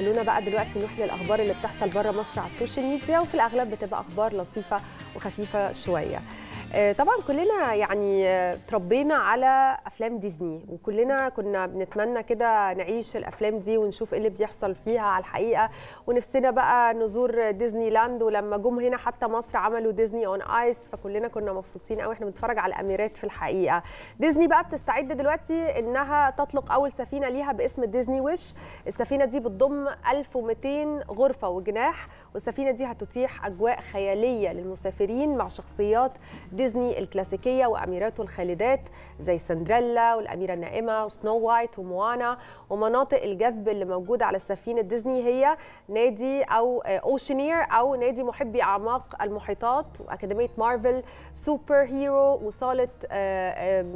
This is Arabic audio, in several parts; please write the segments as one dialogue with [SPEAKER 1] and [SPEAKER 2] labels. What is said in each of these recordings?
[SPEAKER 1] خلونا بقى دلوقتي نروح للاخبار اللي بتحصل بره مصر على السوشيال ميديا وفي الاغلب بتبقى اخبار لطيفه وخفيفه شويه آه، طبعا كلنا يعني تربينا على افلام ديزني وكلنا كنا بنتمنى كده نعيش الافلام دي ونشوف ايه اللي بيحصل فيها على الحقيقه ونفسنا بقى نزور ديزني لاند ولما جم هنا حتى مصر عملوا ديزني اون ايس فكلنا كنا مبسوطين قوي احنا بنتفرج على الاميرات في الحقيقه ديزني بقى بتستعد دلوقتي انها تطلق اول سفينه ليها باسم ديزني ويش السفينه دي بتضم 1200 غرفه وجناح والسفينه دي هتتيح اجواء خياليه للمسافرين مع شخصيات ديزني الكلاسيكيه واميراته الخالدات زي سندريلا والاميره النائمه وسنو وايت وموانا ومناطق الجذب اللي موجوده على السفينه ديزني هي نادي او آه، اوشنير او نادي محبي اعماق المحيطات واكاديميه مارفل سوبر هيرو وصاله آه،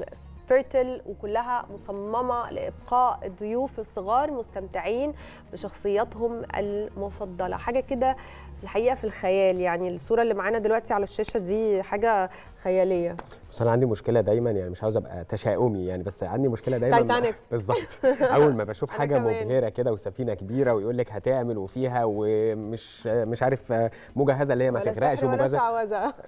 [SPEAKER 1] فيرتل وكلها مصممة لإبقاء الضيوف الصغار مستمتعين بشخصياتهم المفضلة حاجة كده الحقيقه في الخيال يعني الصوره اللي معانا دلوقتي على الشاشه دي حاجه خياليه
[SPEAKER 2] بس انا عندي مشكله دايما يعني مش عاوز ابقى تشاؤمي يعني بس عندي مشكله دايما تايتانيك بالظبط اول ما بشوف حاجه مبهره كده وسفينه كبيره ويقول لك هتعمل وفيها ومش مش عارف مجهزه اللي هي ما تغرقش ومجهزه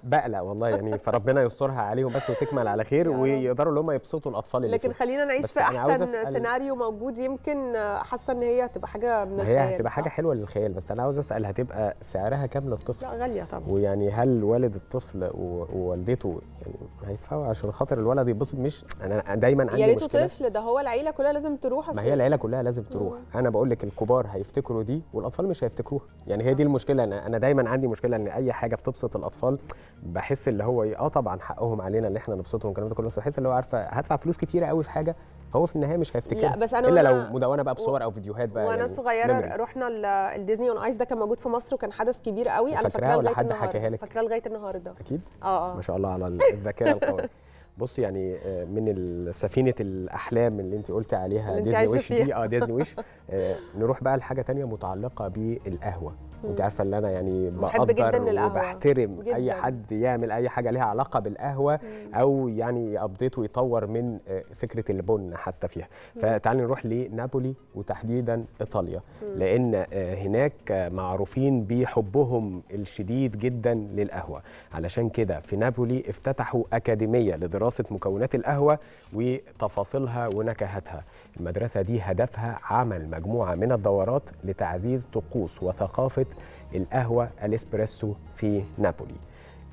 [SPEAKER 2] بقلق والله يعني فربنا يسترها عليهم بس وتكمل على خير ويقدروا ان هم يبسطوا الاطفال اللي لكن خلينا
[SPEAKER 1] نعيش في احسن سيناريو موجود يمكن حاسه ان هي هتبقى حاجه من الخيال هي هتبقى حاجه
[SPEAKER 2] حلوه للخيال بس انا عاوز اسال هتبقى سعرها كام للطفل؟ لا غاليه طبعا ويعني هل والد الطفل ووالدته يعني هيدفعوا عشان خاطر الولد يتبسط مش انا دايما عندي يا ريته طفل
[SPEAKER 1] ده هو العيله كلها لازم تروح ما هي العيله
[SPEAKER 2] كلها لازم تروح مم. انا بقول لك الكبار هيفتكروا دي والاطفال مش هيفتكروها يعني هي دي المشكله انا انا دايما عندي مشكله ان اي حاجه بتبسط الاطفال بحس اللي هو إيه، اه طبعا حقهم علينا ان احنا نبسطهم الكلام ده كله بس بحس اللي هو عارفه هدفع فلوس كتيره قوي في حاجه هو في النهايه مش هيفتكر لا بس انا الا لو مدونه بقى بصور و... او فيديوهات بقى وانا يعني صغيره نمري.
[SPEAKER 1] رحنا الديزني اون ايس ده كان موجود في مصر وكان حدث كبير قوي انا فاكراه لغايه حد حكاها لك فاكراه لغايه النهارده اكيد اه اه ما شاء
[SPEAKER 2] الله على الذاكره القويه بص يعني آه، من سفينه الاحلام اللي انت قلتي عليها ديزني وش دي اه ديزني وش آه نروح بقى لحاجه تانية متعلقه بالقهوه انت عارفه ان انا يعني بقدر وبحترم جداً. اي حد يعمل اي حاجه ليها علاقه بالقهوه مم. او يعني يابديت ويطور من آه، فكره البن حتى فيها فتعالي نروح لنابولي وتحديدا ايطاليا مم. لان آه، هناك آه، معروفين بحبهم الشديد جدا للقهوه علشان كده في نابولي افتتحوا اكاديميه لدراسه مكونات القهوه وتفاصيلها ونكهتها المدرسه دي هدفها عمل مجموعه من الدورات لتعزيز طقوس وثقافه القهوة الإسبريسو في نابولي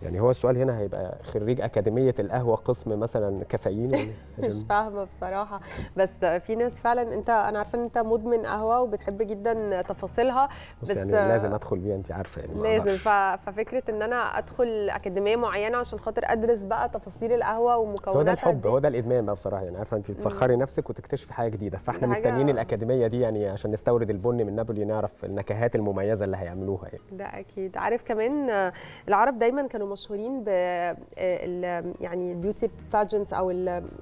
[SPEAKER 2] يعني هو السؤال هنا هيبقى خريج اكاديميه القهوه قسم مثلا كافيين يعني. مش
[SPEAKER 1] فاهمه بصراحه بس في ناس فعلا انت انا عارفه ان انت مدمن قهوه وبتحب جدا تفاصيلها بس, بس يعني لازم
[SPEAKER 2] ادخل بيها انت عارفه يعني لازم
[SPEAKER 1] ففكره ان انا ادخل اكاديميه معينه عشان خاطر ادرس بقى تفاصيل القهوه ومكوناتها هو ده الحب
[SPEAKER 2] هو ده الادمان بقى بصراحه يعني عارفه انت بتفخري نفسك وتكتشفي حاجه جديده فاحنا مستنيين الاكاديميه دي يعني عشان نستورد البن من نابولي نعرف النكهات المميزه اللي هيعملوها يعني
[SPEAKER 1] ده اكيد عارف كمان العرب دايما كانوا كانوا مشهورين ب آه، يعني البيوتي باجنت او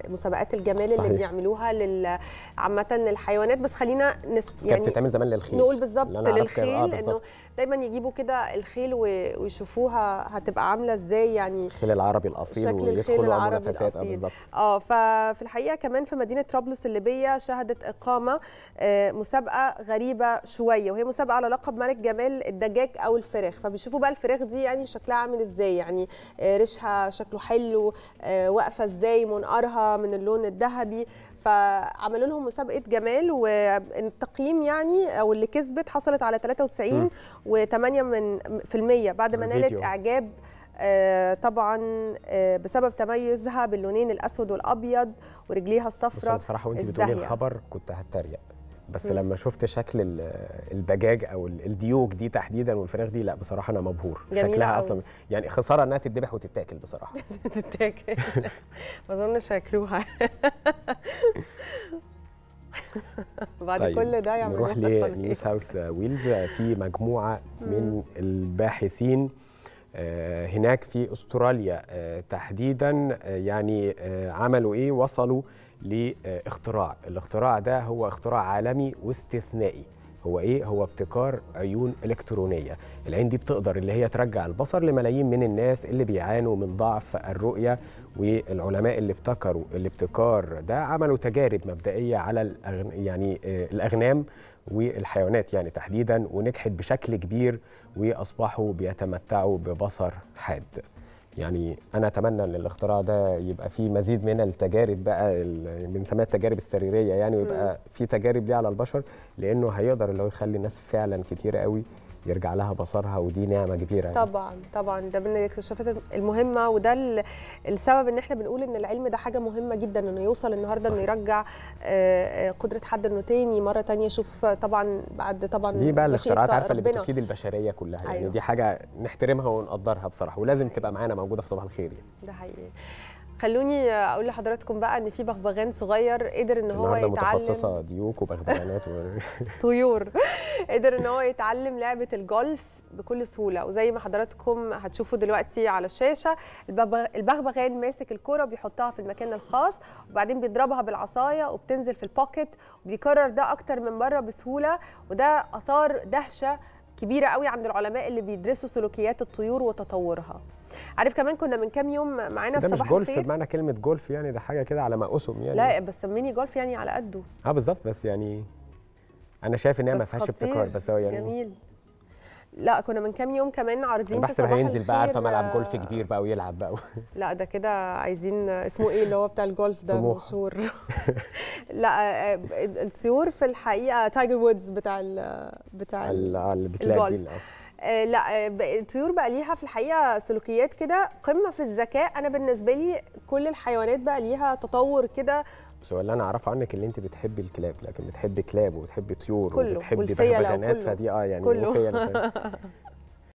[SPEAKER 1] مسابقات الجمال صحيح. اللي بيعملوها عامه للحيوانات بس خلينا نسب يعني كانت بتتعمل زمان للخيل نقول بالظبط آه، للخيل آه انه دايما يجيبوا كده الخيل ويشوفوها هتبقى عامله ازاي يعني الخيل
[SPEAKER 2] العربي الاصيل ويدخلوا على العربي بالظبط
[SPEAKER 1] اه ففي الحقيقه كمان في مدينه طرابلس الليبيه شهدت اقامه آه، مسابقه غريبه شويه وهي مسابقه على لقب ملك جمال الدجاج او الفراخ فبيشوفوا بقى الفراخ دي يعني شكلها عامل ازاي يعني آه، ريشها شكله حلو آه، واقفه ازاي منقارها من اللون الذهبي فعملوا لهم مسابقه جمال والتقييم يعني او اللي كسبت حصلت على 93 و8 من في المية بعد ما نالت اعجاب آه طبعا آه بسبب تميزها باللونين الاسود والابيض ورجليها الصفراء بصراحه وانت بتقولي الخبر
[SPEAKER 2] كنت هتريق بس لما شفت شكل الدجاج او الديوك دي تحديدا والفراخ دي لا بصراحه انا مبهور شكلها أوي. اصلا يعني خساره انها تتذبح وتتاكل بصراحه
[SPEAKER 1] تتاكل ما اظنش هياكلوها بعد طيب. كل ده يعملوا نروح لنيوز
[SPEAKER 2] هاوس ويلز في مجموعه من الباحثين آه، هناك في استراليا آه، تحديدا آه، يعني عملوا ايه وصلوا لاختراع الاختراع ده هو اختراع عالمي واستثنائي هو ايه هو ابتكار عيون الكترونيه العين دي بتقدر اللي هي ترجع البصر لملايين من الناس اللي بيعانوا من ضعف الرؤيه والعلماء اللي ابتكروا الابتكار ده عملوا تجارب مبدئيه على الأغن... يعني آه، الاغنام والحيوانات يعني تحديدا ونجحت بشكل كبير واصبحوا بيتمتعوا ببصر حاد يعني انا اتمنى ان الاختراع ده يبقى فيه مزيد من التجارب بقى بنسميها التجارب السريريه يعني ويبقى في تجارب ليه على البشر لانه هيقدر اللي هو يخلي الناس فعلا كتير قوي يرجع لها بصرها ودي نعمه كبيره يعني.
[SPEAKER 1] طبعا طبعا ده من الاكتشافات المهمه وده السبب ان احنا بنقول ان العلم ده حاجه مهمه جدا انه يوصل النهارده انه يرجع آه، آه، قدره حد انه تاني مره تانيه يشوف طبعا بعد طبعا دي بقى الاختراعات عارفه اللي بتفيد
[SPEAKER 2] البشريه كلها يعني. أيوه. يعني دي حاجه نحترمها ونقدرها بصراحه ولازم تبقى معانا موجوده في صباح الخير يعني.
[SPEAKER 1] ده حقيقي خلوني اقول لحضراتكم بقى ان في بغبغان صغير قدر ان هو يتعلم متخصصه
[SPEAKER 2] ديوك وبغبغانات و...
[SPEAKER 1] طيور قدر ان هو يتعلم لعبه الجولف بكل سهوله وزي ما حضراتكم هتشوفوا دلوقتي على الشاشه البغبغان ماسك الكره بيحطها في المكان الخاص وبعدين بيضربها بالعصايه وبتنزل في البوكيت وبيكرر ده اكتر من مره بسهوله وده اثار دهشه كبيره قوي عند العلماء اللي بيدرسوا سلوكيات الطيور وتطورها عارف كمان كنا من كام يوم معانا في صباح الخير جولف
[SPEAKER 2] بمعنى كلمه جولف يعني ده حاجه كده على مقاسهم يعني لا
[SPEAKER 1] بس ميني جولف يعني على قده
[SPEAKER 2] اه بالظبط بس يعني انا شايف ان هي ما فيهاش ابتكار بس هو يعني جميل
[SPEAKER 1] لا كنا من كام يوم كمان عارضين في صباح هينزل بقى عارفه ملعب جولف
[SPEAKER 2] كبير بقى ويلعب بقى
[SPEAKER 1] لا ده كده عايزين اسمه ايه اللي هو بتاع الجولف ده مشهور لا آه، آه، الطيور في الحقيقه تايجر وودز بتاع ال بتاع ال آه، الجولف آه، لا الطيور آه، بقى ليها في الحقيقه سلوكيات كده قمه في الذكاء انا بالنسبه لي كل الحيوانات بقى ليها تطور كده
[SPEAKER 2] بس هو اللي انا اعرفه عنك اللي انت بتحبي الكلاب لكن بتحبي كلاب وبتحبي طيور كله وبتحبي بغبغانات فدي اه يعني كله